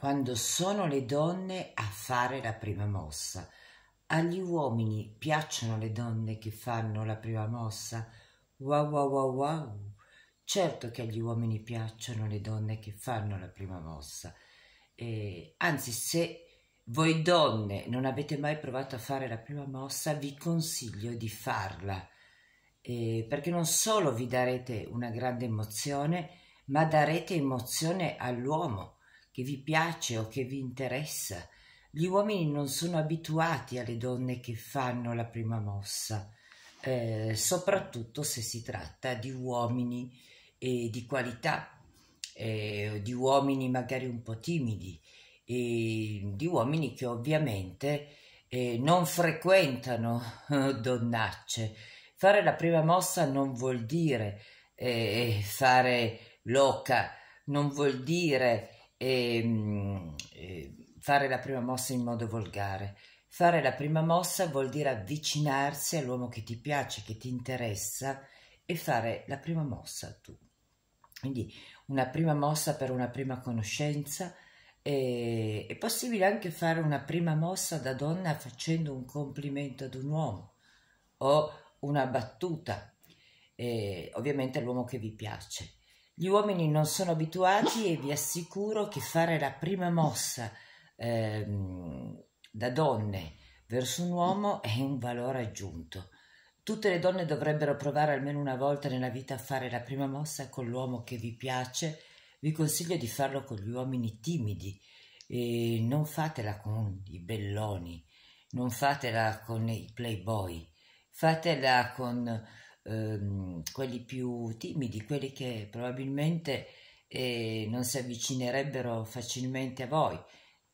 quando sono le donne a fare la prima mossa. Agli uomini piacciono le donne che fanno la prima mossa? Wow wow wow wow! Certo che agli uomini piacciono le donne che fanno la prima mossa. Eh, anzi, se voi donne non avete mai provato a fare la prima mossa, vi consiglio di farla, eh, perché non solo vi darete una grande emozione, ma darete emozione all'uomo che vi piace o che vi interessa. Gli uomini non sono abituati alle donne che fanno la prima mossa, eh, soprattutto se si tratta di uomini eh, di qualità, eh, di uomini magari un po' timidi, di uomini che ovviamente eh, non frequentano eh, donnacce. Fare la prima mossa non vuol dire eh, fare loca, non vuol dire e, mm, e fare la prima mossa in modo volgare. Fare la prima mossa vuol dire avvicinarsi all'uomo che ti piace, che ti interessa e fare la prima mossa tu. Quindi una prima mossa per una prima conoscenza, e, è possibile anche fare una prima mossa da donna facendo un complimento ad un uomo o una battuta, e, ovviamente all'uomo che vi piace. Gli uomini non sono abituati e vi assicuro che fare la prima mossa ehm, da donne verso un uomo è un valore aggiunto. Tutte le donne dovrebbero provare almeno una volta nella vita a fare la prima mossa con l'uomo che vi piace. Vi consiglio di farlo con gli uomini timidi e non fatela con i belloni, non fatela con i playboy, fatela con ehm, quelli più timidi, quelli che probabilmente eh, non si avvicinerebbero facilmente a voi.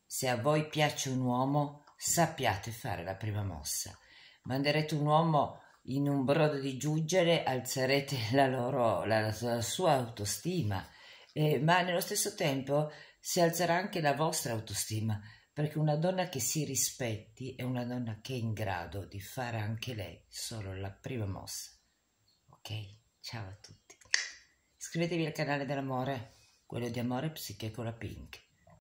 Se a voi piace un uomo, sappiate fare la prima mossa. Manderete un uomo in un brodo di giuggiole, alzerete la, loro, la, la sua autostima, eh, ma nello stesso tempo si alzerà anche la vostra autostima, perché una donna che si rispetti è una donna che è in grado di fare anche lei solo la prima mossa. Ok, ciao a tutti. Iscrivetevi al canale dell'amore, quello di Amore Psiche con la Pink.